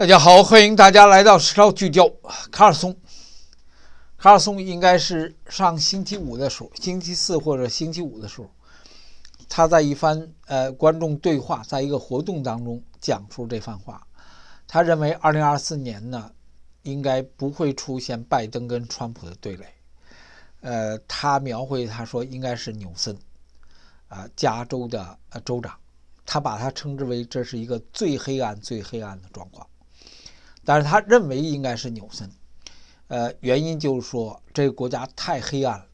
大家好，欢迎大家来到《时超聚焦》。卡尔松，卡尔松应该是上星期五的时候，星期四或者星期五的时候，他在一番呃观众对话，在一个活动当中讲出这番话。他认为，二零二四年呢，应该不会出现拜登跟川普的对垒。呃，他描绘他说，应该是纽森，啊，加州的呃州长，他把他称之为这是一个最黑暗、最黑暗的状况。但是他认为应该是纽森，呃，原因就是说这个国家太黑暗了。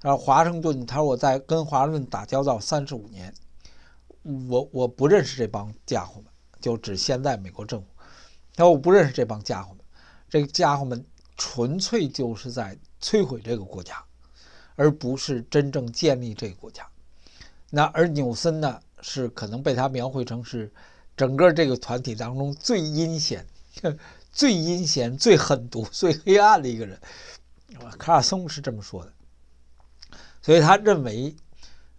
然后华盛顿，他说我在跟华盛顿打交道三十五年，我我不认识这帮家伙们，就指现在美国政府。他说我不认识这帮家伙们，这个家伙们纯粹就是在摧毁这个国家，而不是真正建立这个国家。那而纽森呢，是可能被他描绘成是整个这个团体当中最阴险。最阴险、最狠毒、最黑暗的一个人，卡尔松是这么说的。所以他认为，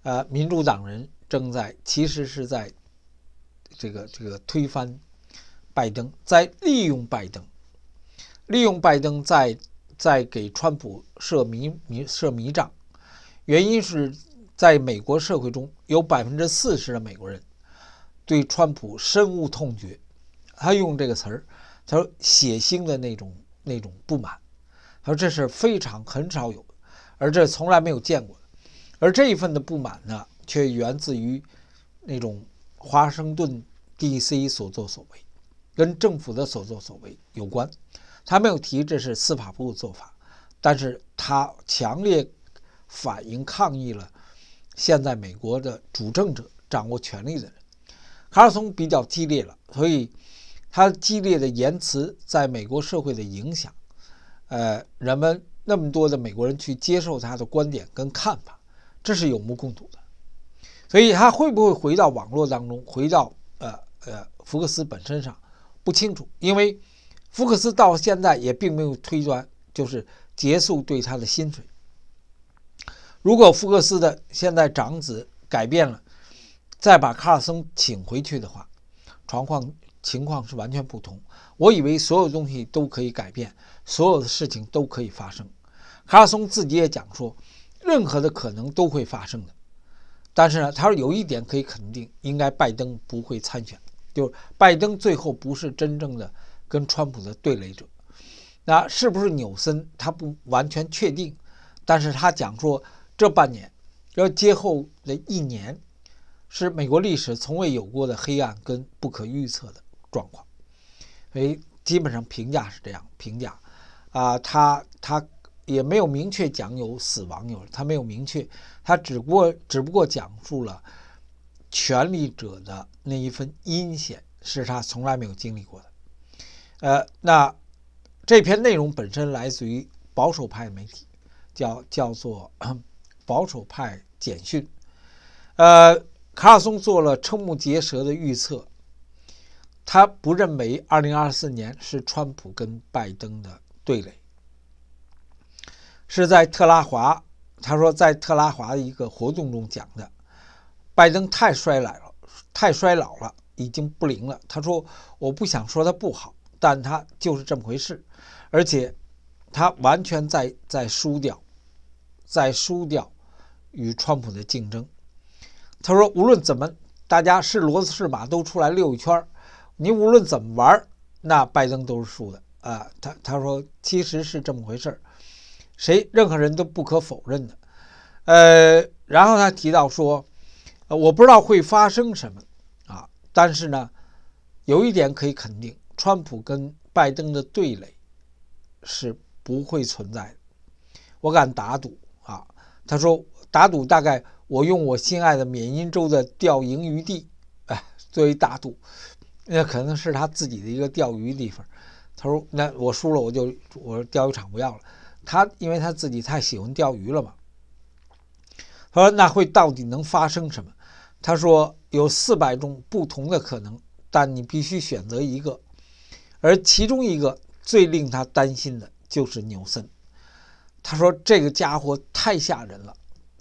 呃，民主党人正在其实是在这个这个推翻拜登，在利用拜登，利用拜登在在给川普设迷迷设迷障。原因是在美国社会中有百分之四十的美国人对川普深恶痛绝，他用这个词儿。他说：“血腥的那种那种不满，他说这是非常很少有而这从来没有见过的。而这一份的不满呢，却源自于那种华盛顿 D.C 所作所为，跟政府的所作所为有关。他没有提这是司法部的做法，但是他强烈反映抗议了现在美国的主政者掌握权力的人。卡尔松比较激烈了，所以。”他激烈的言辞在美国社会的影响，呃，人们那么多的美国人去接受他的观点跟看法，这是有目共睹的。所以，他会不会回到网络当中，回到呃呃福克斯本身上，不清楚。因为福克斯到现在也并没有推断，就是结束对他的薪水。如果福克斯的现在长子改变了，再把卡尔森请回去的话，状况。情况是完全不同。我以为所有东西都可以改变，所有的事情都可以发生。卡尔松自己也讲说，任何的可能都会发生的。但是呢，他说有一点可以肯定，应该拜登不会参选，就是拜登最后不是真正的跟川普的对垒者。那是不是纽森，他不完全确定。但是他讲说，这半年，要接后的一年，是美国历史从未有过的黑暗跟不可预测的。状况，所以基本上评价是这样评价，啊，他他也没有明确讲有死亡，有他没有明确，他只过只不过讲述了权力者的那一份阴险，是他从来没有经历过的。呃，那这篇内容本身来自于保守派媒体，叫叫做保守派简讯。呃，卡尔松做了瞠目结舌的预测。他不认为二零二四年是川普跟拜登的对垒，是在特拉华，他说在特拉华的一个活动中讲的，拜登太衰老了，太衰老了，已经不灵了。他说我不想说他不好，但他就是这么回事，而且他完全在在输掉，在输掉与川普的竞争。他说无论怎么，大家是骡子是马都出来溜一圈儿。你无论怎么玩，那拜登都是输的啊！他他说其实是这么回事儿，谁任何人都不可否认的。呃，然后他提到说，我不知道会发生什么啊，但是呢，有一点可以肯定，川普跟拜登的对垒是不会存在的。我敢打赌啊！他说打赌大概我用我心爱的缅因州的钓营余地哎作为大赌。那可能是他自己的一个钓鱼地方，他说：“那我输了，我就我钓鱼场不要了。”他因为他自己太喜欢钓鱼了嘛。他说：“那会到底能发生什么？”他说：“有四百种不同的可能，但你必须选择一个。而其中一个最令他担心的就是纽森。他说：‘这个家伙太吓人了，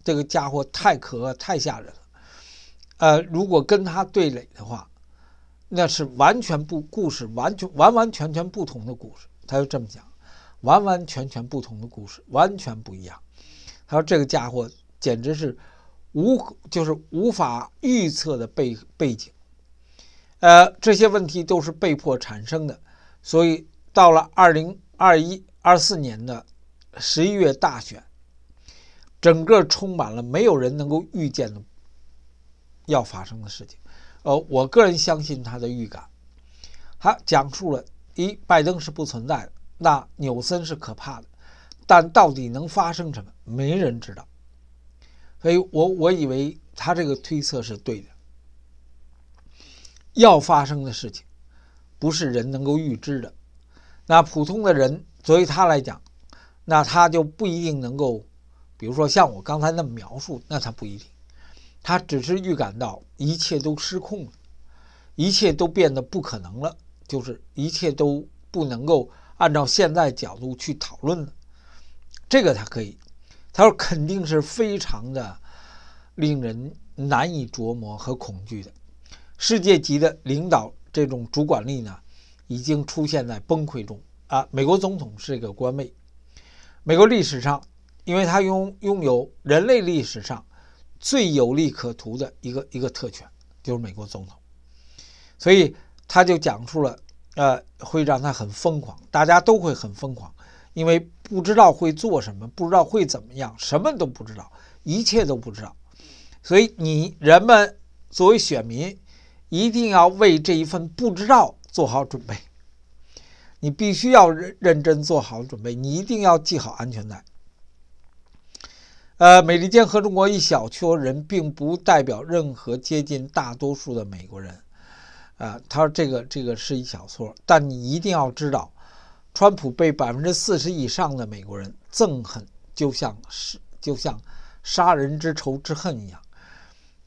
这个家伙太可恶、太吓人了。’呃，如果跟他对垒的话。”那是完全不故事，完全完完全全不同的故事。他就这么讲，完完全全不同的故事，完全不一样。他说这个家伙简直是无，就是无法预测的背背景。呃，这些问题都是被迫产生的，所以到了二零二一、二四年的十一月大选，整个充满了没有人能够预见的要发生的事情。呃，我个人相信他的预感。他讲述了：一，拜登是不存在的；那纽森是可怕的。但到底能发生什么，没人知道。所以，我我以为他这个推测是对的。要发生的事情，不是人能够预知的。那普通的人，作为他来讲，那他就不一定能够，比如说像我刚才那么描述，那他不一定。他只是预感到一切都失控了，一切都变得不可能了，就是一切都不能够按照现在角度去讨论了。这个他可以，他说肯定是非常的令人难以琢磨和恐惧的。世界级的领导这种主管力呢，已经出现在崩溃中啊！美国总统是一个官位，美国历史上，因为他拥拥有人类历史上。最有利可图的一个一个特权就是美国总统，所以他就讲出了，呃，会让他很疯狂，大家都会很疯狂，因为不知道会做什么，不知道会怎么样，什么都不知道，一切都不知道。所以你人们作为选民，一定要为这一份不知道做好准备，你必须要认认真做好准备，你一定要系好安全带。呃，美利坚和中国一小撮人并不代表任何接近大多数的美国人。啊，他说这个这个是一小撮，但你一定要知道，川普被百分之四十以上的美国人憎恨，就像是就像杀人之仇之恨一样。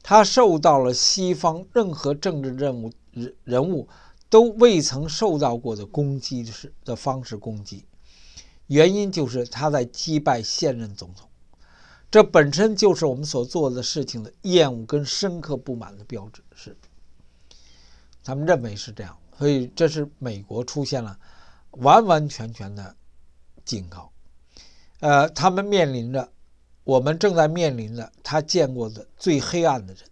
他受到了西方任何政治任务人人物都未曾受到过的攻击式的方式攻击，原因就是他在击败现任总统。这本身就是我们所做的事情的厌恶跟深刻不满的标志，是他们认为是这样，所以这是美国出现了完完全全的警告。呃，他们面临着我们正在面临的他见过的最黑暗的人。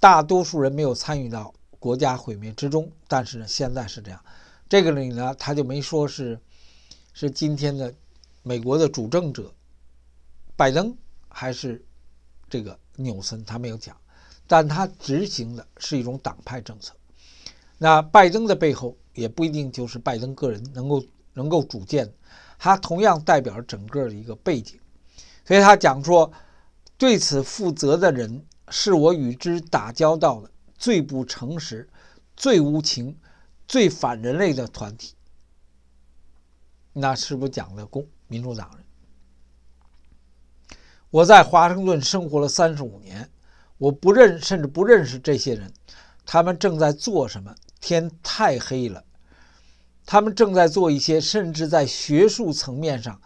大多数人没有参与到国家毁灭之中，但是呢，现在是这样。这个里呢，他就没说是是今天的美国的主政者。拜登还是这个纽森，他没有讲，但他执行的是一种党派政策。那拜登的背后也不一定就是拜登个人能够能够主见，他同样代表着整个的一个背景。所以他讲说，对此负责的人是我与之打交道的最不诚实、最无情、最反人类的团体。那是不是讲的共民主党人？我在华盛顿生活了三十五年，我不认，甚至不认识这些人。他们正在做什么？天太黑了。他们正在做一些甚至在学术层面上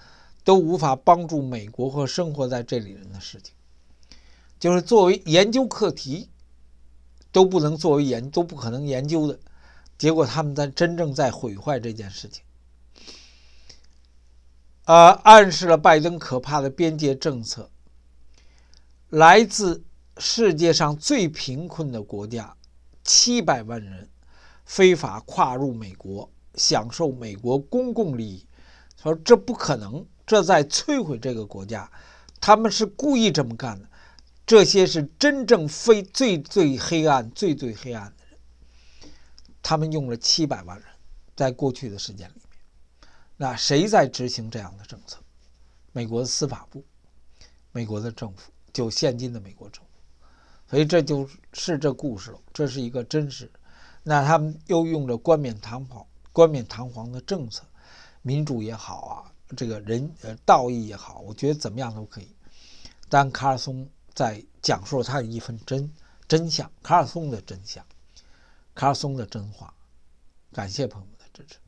都无法帮助美国和生活在这里人的事情，就是作为研究课题都不能作为研都不可能研究的结果。他们在真正在毁坏这件事情，呃，暗示了拜登可怕的边界政策。来自世界上最贫困的国家，七百万人非法跨入美国，享受美国公共利益。说这不可能，这在摧毁这个国家。他们是故意这么干的。这些是真正非最最黑暗、最最黑暗的人。他们用了七百万人，在过去的时间里面。那谁在执行这样的政策？美国的司法部，美国的政府。就现今的美国政府，所以这就是这故事了。这是一个真实。那他们又用着冠冕堂皇、冠冕堂皇的政策，民主也好啊，这个人呃道义也好，我觉得怎么样都可以。但卡尔松在讲述他的一份真真相，卡尔松的真相，卡尔松的真话。感谢朋友们的支持。